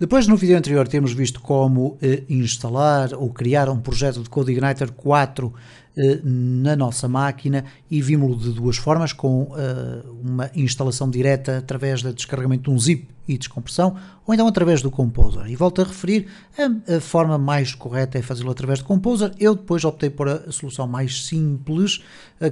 Depois, no vídeo anterior, temos visto como eh, instalar ou criar um projeto de CodeIgniter 4 eh, na nossa máquina e vimos-lo de duas formas, com eh, uma instalação direta através do descarregamento de um zip e descompressão, ou então através do Composer. E volto a referir, a, forma mais correta é fazê-lo através do Composer. Eu depois optei por a solução mais simples,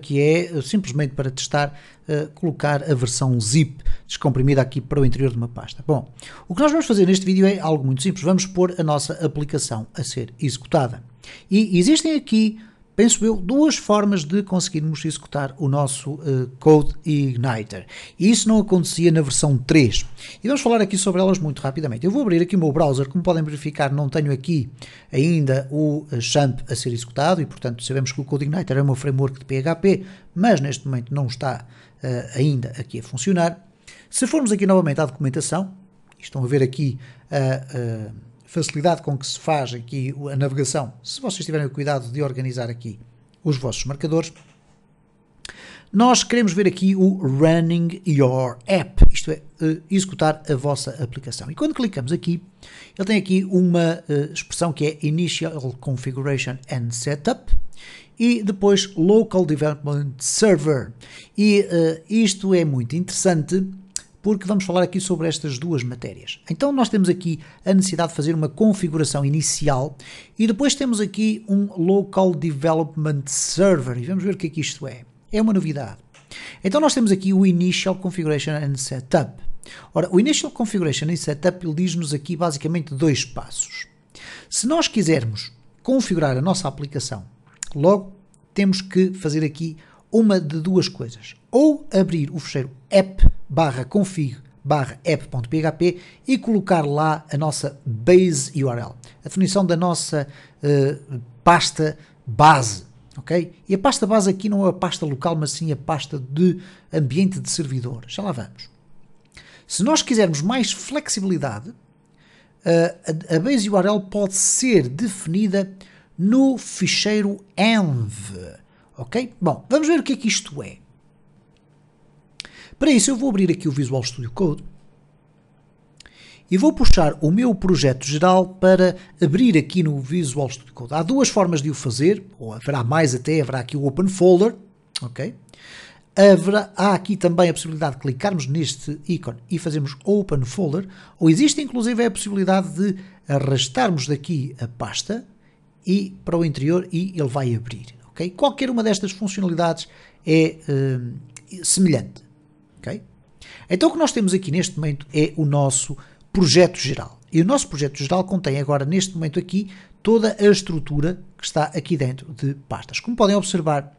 que é eh, simplesmente para testar, colocar a versão zip descomprimida aqui para o interior de uma pasta. Bom, o que nós vamos fazer neste vídeo é algo muito simples. Vamos pôr a nossa aplicação a ser executada. E existem aqui penso eu, duas formas de conseguirmos executar o nosso uh, Code Igniter. E isso não acontecia na versão 3. E vamos falar aqui sobre elas muito rapidamente. Eu vou abrir aqui o meu browser, como podem verificar, não tenho aqui ainda o eh, champ a ser executado e, portanto, sabemos que o Code Igniter é um framework de PHP, mas neste momento não está uh, ainda aqui a funcionar. Se formos aqui novamente à documentação, estão a ver aqui a. Uh, facilidade com que se faz aqui a navegação, se vocês tiverem o cuidado de organizar aqui os vossos marcadores, nós queremos ver aqui o Running Your App, isto é, eh, executar a vossa aplicação. E quando clicamos aqui, ele tem aqui uma eh, expressão que é Initial Configuration and Setup e depois Local Development Server. E eh, isto é muito interessante porque vamos falar aqui sobre estas duas matérias. Então, nós temos aqui a necessidade de fazer uma configuração inicial e depois temos aqui um Local Development Server. E vamos ver o que é que isto é. É uma novidade. Então, nós temos aqui o Initial Configuration and Setup. Ora, o Initial Configuration and Setup diz-nos aqui basicamente dois passos. Se nós quisermos configurar a nossa aplicação, logo temos que fazer aqui uma de duas coisas. Ou abrir o fecheiro app barra config barra app.php e colocar lá a nossa base URL, a definição da nossa uh, pasta base, ok? E a pasta base aqui não é a pasta local, mas sim a pasta de ambiente de servidor, já lá vamos. Se nós quisermos mais flexibilidade, uh, a, a base URL pode ser definida no ficheiro env, ok? Bom, vamos ver o que é que isto é. Para isso eu vou abrir aqui o Visual Studio Code e vou puxar o meu projeto geral para abrir aqui no Visual Studio Code. Há duas formas de o fazer, ou haverá mais até, haverá aqui o Open Folder, ok? Haverá, há aqui também a possibilidade de clicarmos neste ícone e fazermos Open Folder, ou existe inclusive a possibilidade de arrastarmos daqui a pasta e para o interior e ele vai abrir. ok Qualquer uma destas funcionalidades é hum, semelhante ok? Então o que nós temos aqui neste momento é o nosso projeto geral. E o nosso projeto geral contém agora, neste momento aqui, toda a estrutura que está aqui dentro de pastas. Como podem observar,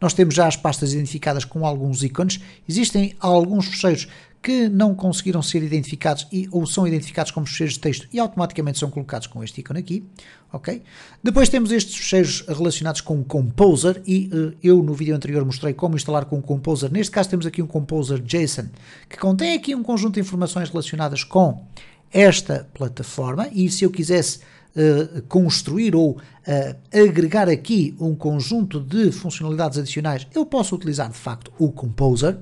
nós temos já as pastas identificadas com alguns ícones, existem alguns fecheiros que não conseguiram ser identificados e, ou são identificados como fecheiros de texto e automaticamente são colocados com este ícone aqui, ok? Depois temos estes fecheiros relacionados com o Composer e uh, eu no vídeo anterior mostrei como instalar com o Composer. Neste caso temos aqui um Composer JSON que contém aqui um conjunto de informações relacionadas com esta plataforma e se eu quisesse Uh, construir ou uh, agregar aqui um conjunto de funcionalidades adicionais, eu posso utilizar de facto o Composer.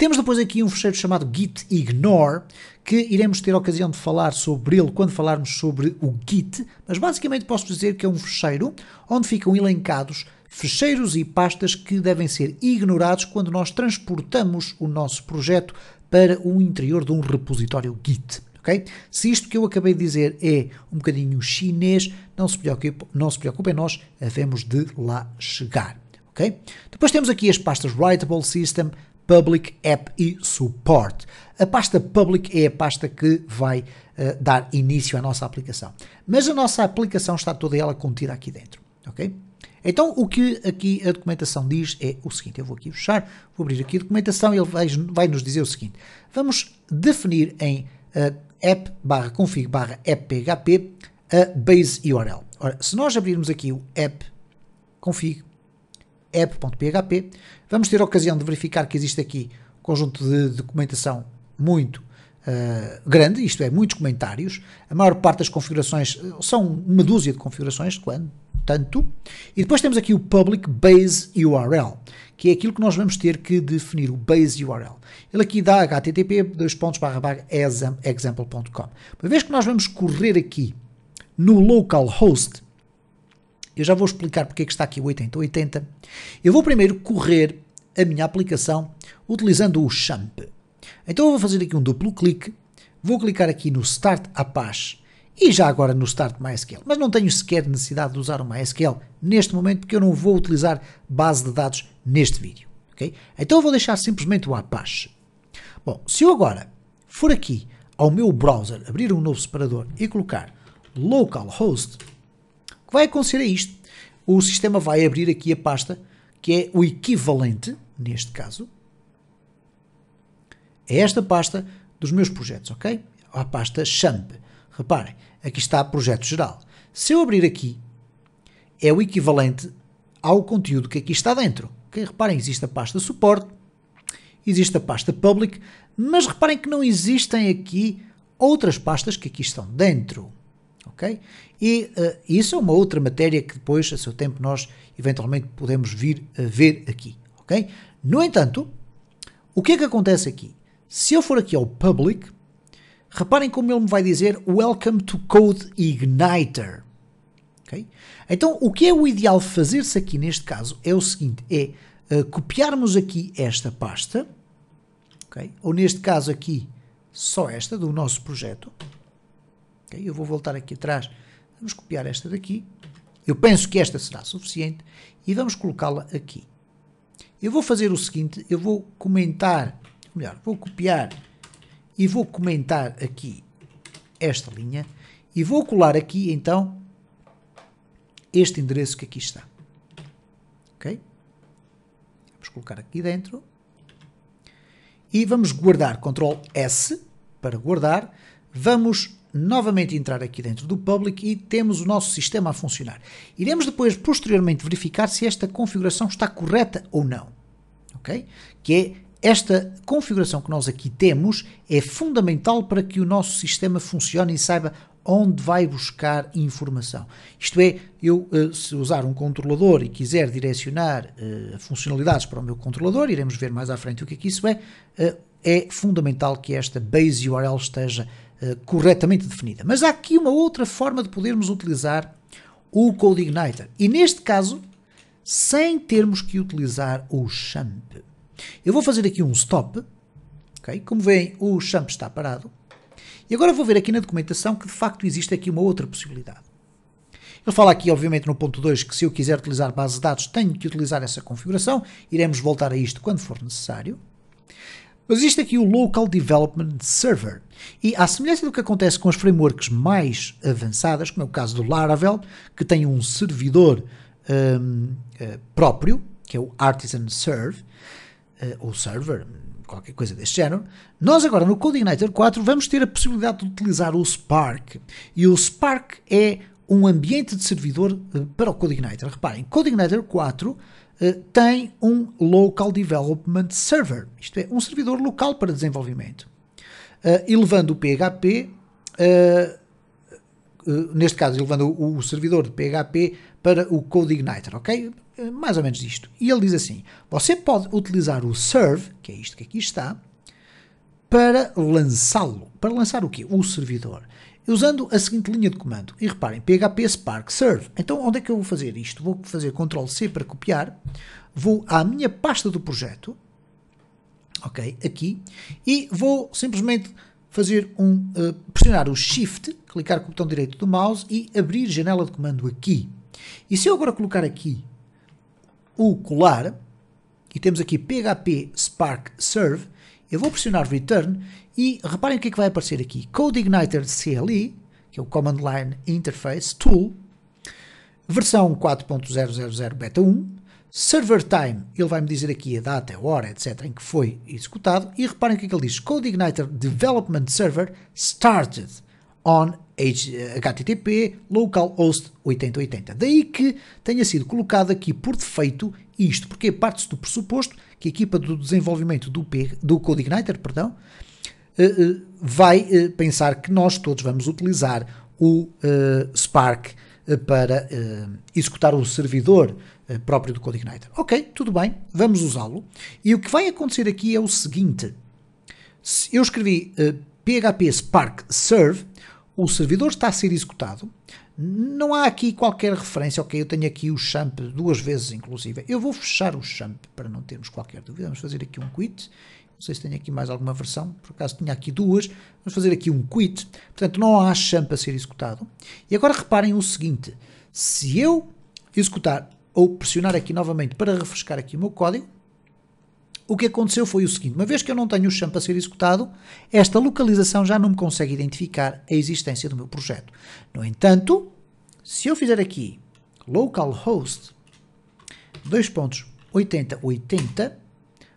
Temos depois aqui um fecheiro chamado git ignore, que iremos ter a ocasião de falar sobre ele quando falarmos sobre o git, mas basicamente posso dizer que é um fecheiro onde ficam elencados fecheiros e pastas que devem ser ignorados quando nós transportamos o nosso projeto para o interior de um repositório git. Okay? Se isto que eu acabei de dizer é um bocadinho chinês, não se preocupem, não se preocupem nós havemos de lá chegar. Okay? Depois temos aqui as pastas Writable System, Public App e Support. A pasta Public é a pasta que vai uh, dar início à nossa aplicação. Mas a nossa aplicação está toda ela contida aqui dentro, ok? Então, o que aqui a documentação diz é o seguinte: eu vou aqui fechar, vou abrir aqui a documentação e ele vai, vai nos dizer o seguinte: vamos definir em uh, eh, app/config/app.php a base URL. Ora, se nós abrirmos aqui o app config app.php, vamos ter a ocasião de verificar que existe aqui um conjunto de documentação muito Uh, grande, isto é, muitos comentários. A maior parte das configurações eh, são uma dúzia de configurações, quando tanto. E depois temos aqui o public base URL, que é aquilo que nós vamos ter que definir, o base URL. Ele aqui dá http://example.com. Uma vez que nós vamos correr aqui no localhost, eu já vou explicar porque é que está aqui o 8080. Eu vou primeiro correr a minha aplicação utilizando o Champ. Então eu vou fazer aqui um duplo clique, vou clicar aqui no Start Apache e já agora no Start MySQL. Mas não tenho sequer necessidade de usar o MySQL neste momento porque eu não vou utilizar base de dados neste vídeo. Okay? Então eu vou deixar simplesmente o Apache. Bom, se eu agora for aqui ao meu browser, abrir um novo separador e colocar localhost que vai acontecer é isto. O sistema vai abrir aqui a pasta que é o equivalente, neste caso, é esta pasta dos meus projetos, ok? A pasta XAMP. Reparem, aqui está projeto geral. Se eu abrir aqui, é o equivalente ao conteúdo que aqui está dentro. Okay? Reparem, existe a pasta suporte, existe a pasta public, mas reparem que não existem aqui outras pastas que aqui estão dentro. Ok? E uh, isso é uma outra matéria que depois, a seu tempo, nós eventualmente podemos vir a ver aqui. Ok? No entanto, o que é que acontece aqui? Se eu for aqui ao public, reparem como ele me vai dizer Welcome to Code Igniter. Então, o que é o ideal fazer-se aqui neste caso é o seguinte: é uh, copiarmos aqui esta pasta, ok? ou neste caso aqui só esta do nosso projeto, Okay? Eu vou voltar aqui atrás, vamos copiar esta daqui, eu penso que esta será suficiente e vamos colocá-la aqui. Eu vou fazer o seguinte, eu vou comentar, melhor, vou copiar e vou comentar aqui esta linha e vou colar aqui então este endereço que aqui está. Ok? Vamos colocar aqui dentro e vamos guardar Ctrl S para guardar. Vamos novamente entrar aqui dentro do public e temos o nosso sistema a funcionar. Iremos depois, posteriormente, verificar se esta configuração está correta ou não. Ok? Que é esta configuração que nós aqui temos é fundamental para que o nosso sistema funcione e saiba onde vai buscar informação. Isto é, eu eh, se usar um controlador e quiser direcionar uh, funcionalidades para o meu controlador, iremos ver mais à frente o que é que isso é, uh, é fundamental que esta base URL esteja eh, corretamente definida. Mas há aqui uma outra forma de podermos utilizar o Igniter. E neste caso, sem termos que utilizar o champ. Eu vou fazer aqui um stop. Okay? Como veem, o champ está parado. E agora vou ver aqui na documentação que de facto existe aqui uma outra possibilidade. Ele fala aqui, obviamente, no ponto 2, que se eu quiser utilizar base de dados, tenho que utilizar essa configuração. Iremos voltar a isto quando for necessário existe aqui o Local Development Server. E à semelhança do que acontece com as frameworks mais avançadas, como é o caso do Laravel, que tem um servidor um, eh, próprio, que é o Artisan Serve, eh, ou Server, qualquer coisa deste género, nós agora no Codeigniter 4 vamos ter a possibilidade de utilizar o Spark. E o Spark é um ambiente de servidor eh, para o Codeigniter. Reparem, Codeigniter 4 eh, tem um Local Development Server, isto é, um servidor local para desenvolvimento, elevando eh, o PHP, eh, neste caso, elevando o, servidor de PHP para o Code Igniter, ok? Mais ou menos isto. E ele diz assim: você pode utilizar o serve, que é isto que aqui está, para lançá-lo. Para lançar o quê? O servidor usando a seguinte linha de comando. E reparem, php spark serve. Então onde é que eu vou fazer isto? Vou fazer Ctrl C para copiar, vou à minha pasta do projeto, ok, aqui, e vou simplesmente fazer um, uh, pressionar o shift, clicar com o botão direito do mouse e abrir janela de comando aqui. E se eu agora colocar aqui o colar, e temos aqui php spark serve, eu vou pressionar return e reparem o que é que vai aparecer aqui. Code Igniter CLI, que é o Command Line Interface Tool, versão 4.000 beta 1, server time, ele vai me dizer aqui a data, a hora, etc, em que foi executado, e reparem o que é que ele diz, Code Igniter Development Server started on HTTP localhost 8080. Daí que tenha sido colocado aqui por defeito isto, porque parte-se do pressuposto que a equipa do desenvolvimento do, P, do CodeIgniter perdão, eh, eh, vai eh, pensar que nós todos vamos utilizar o Spark para executar o servidor próprio do CodeIgniter. Ok, tudo bem, vamos usá-lo. E o que vai acontecer aqui é o seguinte. Eu escrevi PHP Spark Serve, o servidor está a ser executado, não há aqui qualquer referência, ok, eu tenho aqui o champ duas vezes inclusive, eu vou fechar o champ para não termos qualquer dúvida, vamos fazer aqui um quit, não sei se tenho aqui mais alguma versão, por acaso tinha aqui duas, vamos fazer aqui um quit, portanto não há champ a ser executado, e agora reparem o seguinte, se eu executar ou pressionar aqui novamente para refrescar aqui o meu código, o que aconteceu foi o seguinte: uma vez que eu não tenho o chão para ser executado, esta localização já não me consegue identificar a existência do meu projeto. No entanto, se eu fizer aqui localhost 2.8080,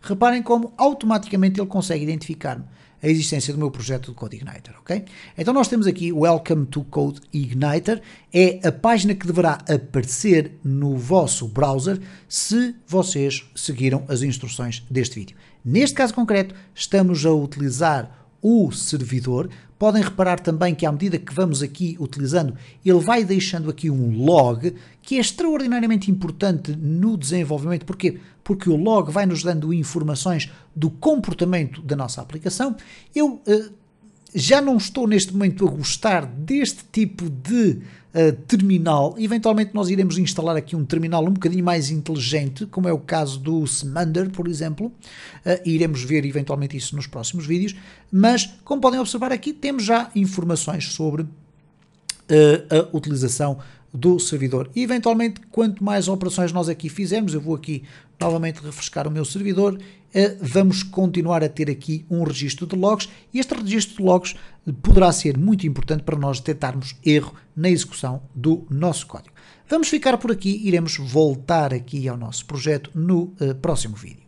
reparem como automaticamente ele consegue identificar-me a existência do meu projeto do Code Igniter, ok? Então nós temos aqui Welcome to Code Igniter, é a página que deverá aparecer no vosso browser se vocês seguiram as instruções deste vídeo. Neste caso concreto, estamos a utilizar o servidor Podem reparar também que à medida que vamos aqui utilizando, ele vai deixando aqui um log que é extraordinariamente importante no desenvolvimento. Porquê? Porque o log vai nos dando informações do comportamento da nossa aplicação. Eu uh, já não estou neste momento a gostar deste tipo de uh, terminal. Eventualmente nós iremos instalar aqui um terminal um bocadinho mais inteligente, como é o caso do Semander, por exemplo. Uh, iremos ver eventualmente isso nos próximos vídeos. Mas, como podem observar aqui, temos já informações sobre uh, a utilização do servidor. E eventualmente, quanto mais operações nós aqui fizermos, eu vou aqui novamente refrescar o meu servidor eh, vamos continuar a ter aqui um registro de logs e este registro de logs poderá ser muito importante para nós detectarmos erro na execução do nosso código. Vamos ficar por aqui, iremos voltar aqui ao nosso projeto no eh, próximo vídeo.